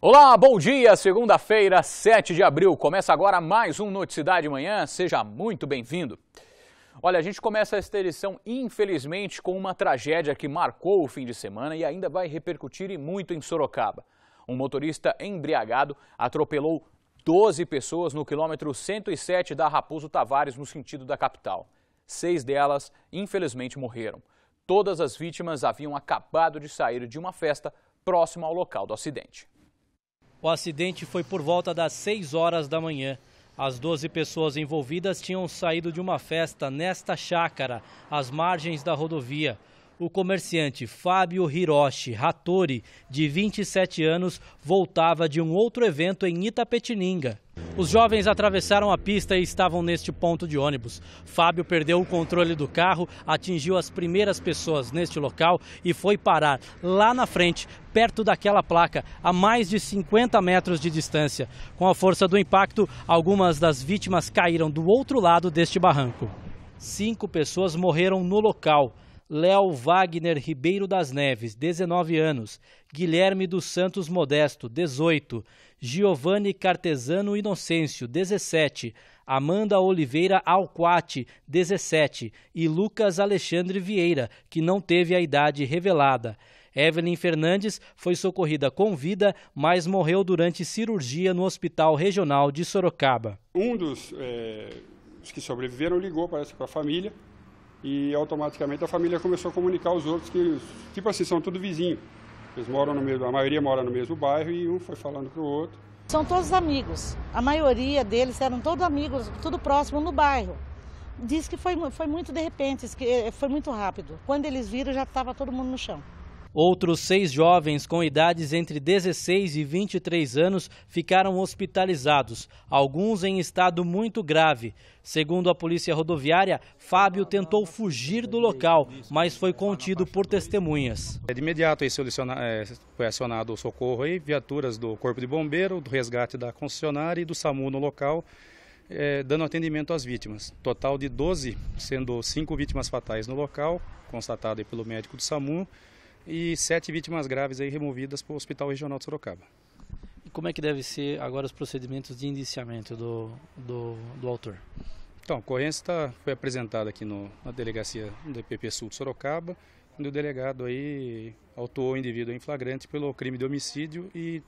Olá, bom dia! Segunda-feira, 7 de abril. Começa agora mais um Noticidade Manhã. Seja muito bem-vindo. Olha, a gente começa esta edição, infelizmente, com uma tragédia que marcou o fim de semana e ainda vai repercutir muito em Sorocaba. Um motorista embriagado atropelou 12 pessoas no quilômetro 107 da Raposo Tavares, no sentido da capital. Seis delas, infelizmente, morreram. Todas as vítimas haviam acabado de sair de uma festa próxima ao local do acidente. O acidente foi por volta das 6 horas da manhã. As 12 pessoas envolvidas tinham saído de uma festa nesta chácara, às margens da rodovia o comerciante Fábio Hiroshi Hattori, de 27 anos, voltava de um outro evento em Itapetininga. Os jovens atravessaram a pista e estavam neste ponto de ônibus. Fábio perdeu o controle do carro, atingiu as primeiras pessoas neste local e foi parar lá na frente, perto daquela placa, a mais de 50 metros de distância. Com a força do impacto, algumas das vítimas caíram do outro lado deste barranco. Cinco pessoas morreram no local. Léo Wagner Ribeiro das Neves, 19 anos, Guilherme dos Santos Modesto, 18, Giovanni Cartesano Inocêncio, 17, Amanda Oliveira Alquate, 17, e Lucas Alexandre Vieira, que não teve a idade revelada. Evelyn Fernandes foi socorrida com vida, mas morreu durante cirurgia no Hospital Regional de Sorocaba. Um dos, é, que sobreviveram ligou, parece, para a família e automaticamente a família começou a comunicar os outros que, tipo assim, são tudo vizinho. Eles moram no mesmo, a maioria mora no mesmo bairro e um foi falando para o outro. São todos amigos. A maioria deles eram todos amigos, tudo próximo no bairro. Diz que foi, foi muito de repente, que eh, foi muito rápido. Quando eles viram, já estava todo mundo no chão. Outros seis jovens com idades entre 16 e 23 anos ficaram hospitalizados, alguns em estado muito grave. Segundo a Polícia Rodoviária, Fábio tentou fugir do local, mas foi contido por testemunhas. É, de imediato é, foi acionado o socorro, aí, viaturas do Corpo de Bombeiro, do resgate da concessionária e do SAMU no local. É, dando atendimento às vítimas. Total de 12, sendo cinco vítimas fatais no local, constatado pelo médico do SAMU, e sete vítimas graves aí removidas para o Hospital Regional de Sorocaba. E como é que deve ser agora os procedimentos de indiciamento do, do, do autor? Então, a ocorrência tá, foi apresentada aqui no, na delegacia do EPP Sul de Sorocaba, onde o delegado aí autuou o indivíduo em flagrante pelo crime de homicídio e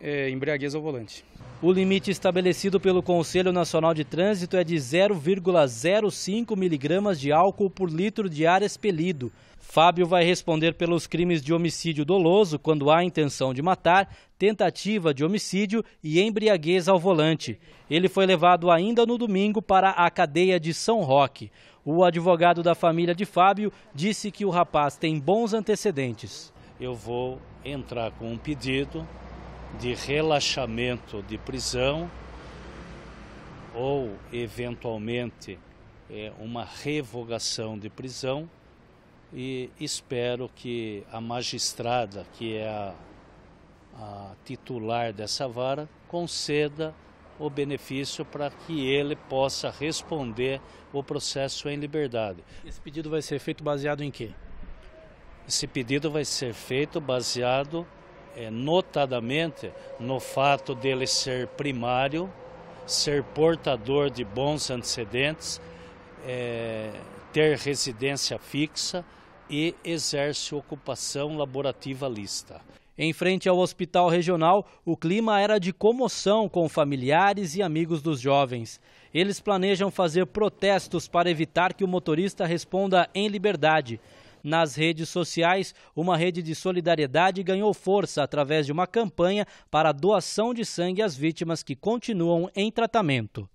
é, embriaguez ao volante. O limite estabelecido pelo Conselho Nacional de Trânsito é de 0,05 miligramas de álcool por litro de ar expelido. Fábio vai responder pelos crimes de homicídio doloso quando há intenção de matar, tentativa de homicídio e embriaguez ao volante. Ele foi levado ainda no domingo para a cadeia de São Roque. O advogado da família de Fábio disse que o rapaz tem bons antecedentes. Eu vou entrar com um pedido de relaxamento de prisão ou, eventualmente, é, uma revogação de prisão e espero que a magistrada, que é a, a titular dessa vara, conceda o benefício para que ele possa responder o processo em liberdade. Esse pedido vai ser feito baseado em quê? Esse pedido vai ser feito baseado é, notadamente no fato dele ser primário, ser portador de bons antecedentes, é, ter residência fixa e exerce ocupação laborativa lista. Em frente ao hospital regional, o clima era de comoção com familiares e amigos dos jovens. Eles planejam fazer protestos para evitar que o motorista responda em liberdade nas redes sociais. Uma rede de solidariedade ganhou força através de uma campanha para a doação de sangue às vítimas que continuam em tratamento.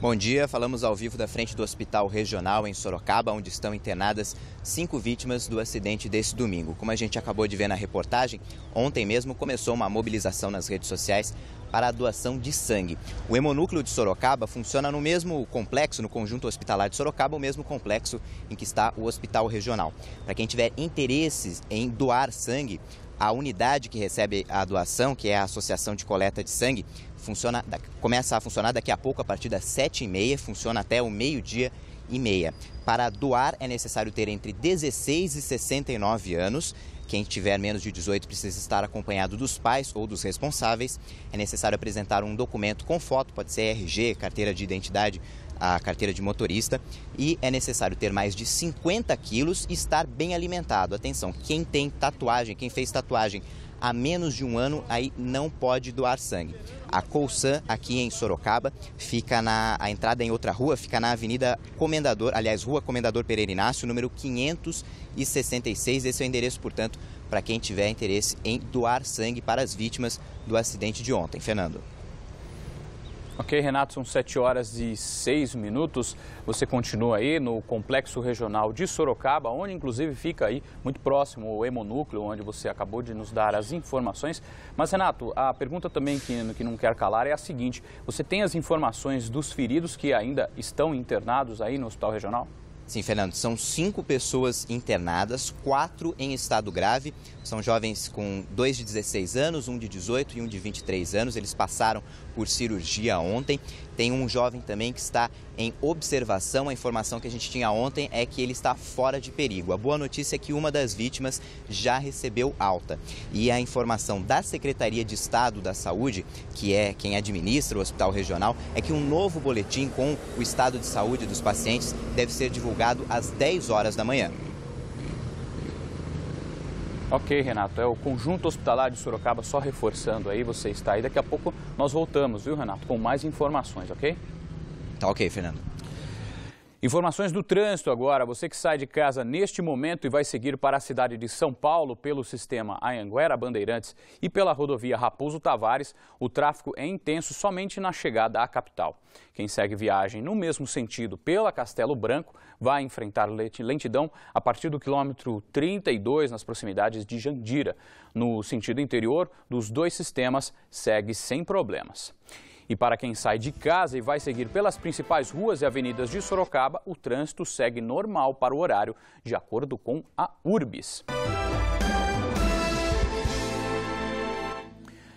Bom dia, falamos ao vivo da frente do Hospital Regional em Sorocaba, onde estão internadas cinco vítimas do acidente desse domingo. Como a gente acabou de ver na reportagem, ontem mesmo começou uma mobilização nas redes sociais para a doação de sangue. O hemonúcleo de Sorocaba funciona no mesmo complexo, no conjunto hospitalar de Sorocaba, o mesmo complexo em que está o hospital regional. Para quem tiver interesses em doar sangue, a unidade que recebe a doação, que é a Associação de Coleta de Sangue, funciona, começa a funcionar daqui a pouco, a partir das 7h30, funciona até o meio-dia e meia. Para doar é necessário ter entre 16 e 69 anos, quem tiver menos de 18 precisa estar acompanhado dos pais ou dos responsáveis. É necessário apresentar um documento com foto, pode ser RG, carteira de identidade, a carteira de motorista e é necessário ter mais de 50 quilos e estar bem alimentado. Atenção, quem tem tatuagem, quem fez tatuagem há menos de um ano, aí não pode doar sangue. A Colsan, aqui em Sorocaba, fica na a entrada é em outra rua, fica na Avenida Comendador, aliás, Rua Comendador Pereira Inácio, número 566. Esse é o endereço, portanto, para quem tiver interesse em doar sangue para as vítimas do acidente de ontem. Fernando. Ok, Renato, são 7 horas e 6 minutos. Você continua aí no Complexo Regional de Sorocaba, onde inclusive fica aí muito próximo o hemonúcleo, onde você acabou de nos dar as informações. Mas, Renato, a pergunta também que, que não quer calar é a seguinte: você tem as informações dos feridos que ainda estão internados aí no Hospital Regional? Sim, Fernando, são cinco pessoas internadas, quatro em estado grave. São jovens com dois de 16 anos, um de 18 e um de 23 anos. Eles passaram por cirurgia ontem tem um jovem também que está em observação. A informação que a gente tinha ontem é que ele está fora de perigo. A boa notícia é que uma das vítimas já recebeu alta. E a informação da Secretaria de Estado da Saúde, que é quem administra o hospital regional, é que um novo boletim com o estado de saúde dos pacientes deve ser divulgado às 10 horas da manhã. Ok, Renato, é o conjunto hospitalar de Sorocaba, só reforçando aí, você está aí. Daqui a pouco nós voltamos, viu, Renato, com mais informações, ok? Tá ok, Fernando. Informações do trânsito agora. Você que sai de casa neste momento e vai seguir para a cidade de São Paulo pelo sistema Anhanguera Bandeirantes e pela rodovia Raposo Tavares, o tráfego é intenso somente na chegada à capital. Quem segue viagem no mesmo sentido pela Castelo Branco vai enfrentar lentidão a partir do quilômetro 32 nas proximidades de Jandira. No sentido interior dos dois sistemas, segue sem problemas. E para quem sai de casa e vai seguir pelas principais ruas e avenidas de Sorocaba, o trânsito segue normal para o horário, de acordo com a URBIS.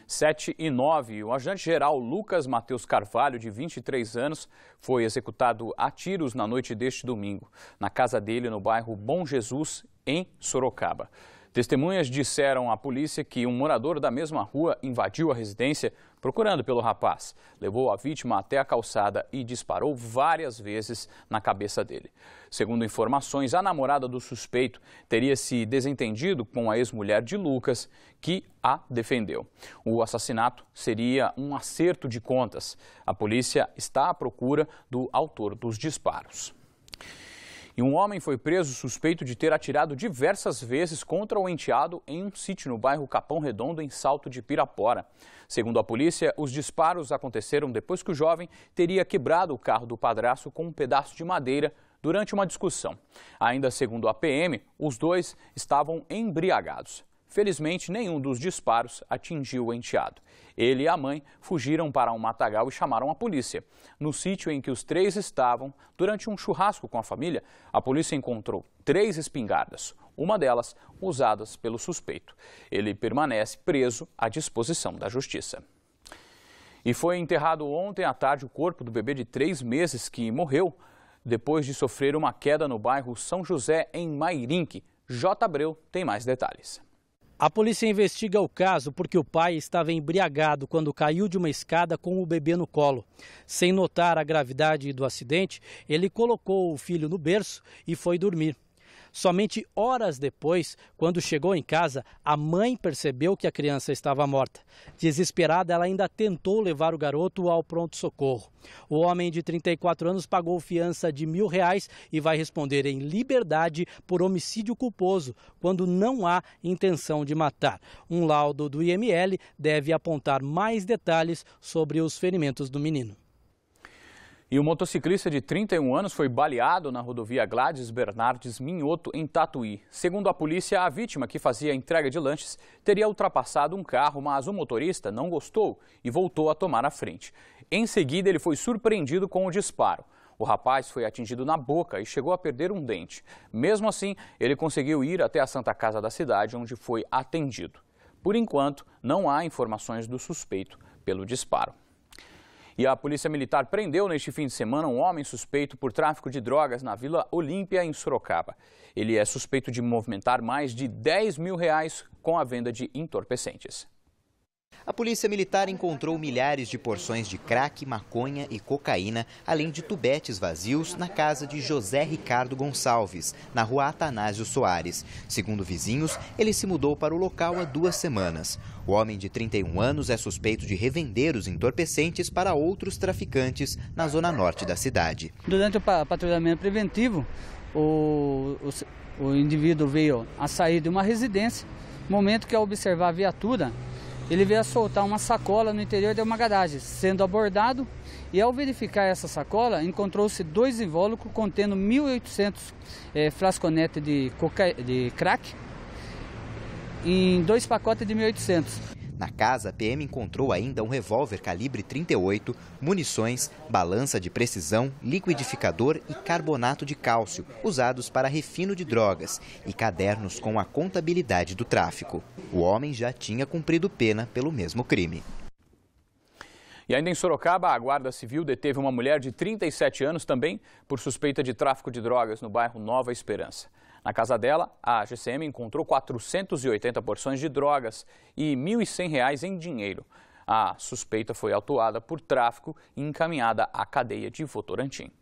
7 e 9. O agente-geral Lucas Matheus Carvalho, de 23 anos, foi executado a tiros na noite deste domingo, na casa dele no bairro Bom Jesus, em Sorocaba. Testemunhas disseram à polícia que um morador da mesma rua invadiu a residência procurando pelo rapaz. Levou a vítima até a calçada e disparou várias vezes na cabeça dele. Segundo informações, a namorada do suspeito teria se desentendido com a ex-mulher de Lucas, que a defendeu. O assassinato seria um acerto de contas. A polícia está à procura do autor dos disparos. E um homem foi preso suspeito de ter atirado diversas vezes contra o enteado em um sítio no bairro Capão Redondo, em Salto de Pirapora. Segundo a polícia, os disparos aconteceram depois que o jovem teria quebrado o carro do padraço com um pedaço de madeira durante uma discussão. Ainda segundo a PM, os dois estavam embriagados. Felizmente, nenhum dos disparos atingiu o enteado. Ele e a mãe fugiram para um matagal e chamaram a polícia. No sítio em que os três estavam, durante um churrasco com a família, a polícia encontrou três espingardas, uma delas usadas pelo suspeito. Ele permanece preso à disposição da justiça. E foi enterrado ontem à tarde o corpo do bebê de três meses que morreu depois de sofrer uma queda no bairro São José, em Mairinque. J. Abreu tem mais detalhes. A polícia investiga o caso porque o pai estava embriagado quando caiu de uma escada com o bebê no colo. Sem notar a gravidade do acidente, ele colocou o filho no berço e foi dormir. Somente horas depois, quando chegou em casa, a mãe percebeu que a criança estava morta. Desesperada, ela ainda tentou levar o garoto ao pronto-socorro. O homem de 34 anos pagou fiança de mil reais e vai responder em liberdade por homicídio culposo, quando não há intenção de matar. Um laudo do IML deve apontar mais detalhes sobre os ferimentos do menino. E o motociclista de 31 anos foi baleado na rodovia Gladys Bernardes Minhoto, em Tatuí. Segundo a polícia, a vítima, que fazia entrega de lanches, teria ultrapassado um carro, mas o motorista não gostou e voltou a tomar a frente. Em seguida, ele foi surpreendido com o disparo. O rapaz foi atingido na boca e chegou a perder um dente. Mesmo assim, ele conseguiu ir até a Santa Casa da cidade, onde foi atendido. Por enquanto, não há informações do suspeito pelo disparo. E a Polícia Militar prendeu neste fim de semana um homem suspeito por tráfico de drogas na Vila Olímpia, em Sorocaba. Ele é suspeito de movimentar mais de 10 mil reais com a venda de entorpecentes. A polícia militar encontrou milhares de porções de crack, maconha e cocaína, além de tubetes vazios, na casa de José Ricardo Gonçalves, na rua Atanásio Soares. Segundo vizinhos, ele se mudou para o local há duas semanas. O homem de 31 anos é suspeito de revender os entorpecentes para outros traficantes na zona norte da cidade. Durante o patrulhamento preventivo, o, o, o indivíduo veio a sair de uma residência. Momento que, ao observar a viatura, ele veio a soltar uma sacola no interior de uma garagem, sendo abordado e ao verificar essa sacola, encontrou-se dois invólucros contendo 1.800 é, eh, de, coca... de crack em dois pacotes de 1.800. Na casa, a PM encontrou ainda um revólver calibre 38, munições, balança de precisão, liquidificador e carbonato de cálcio, usados para refino de drogas, e cadernos com a contabilidade do tráfico. O homem já tinha cumprido pena pelo mesmo crime. E ainda em Sorocaba, a Guarda Civil deteve uma mulher de 37 anos também por suspeita de tráfico de drogas no bairro Nova Esperança. Na casa dela, a GCM encontrou 480 porções de drogas e R$ 1.100 em dinheiro. A suspeita foi autuada por tráfico e encaminhada à cadeia de Votorantim.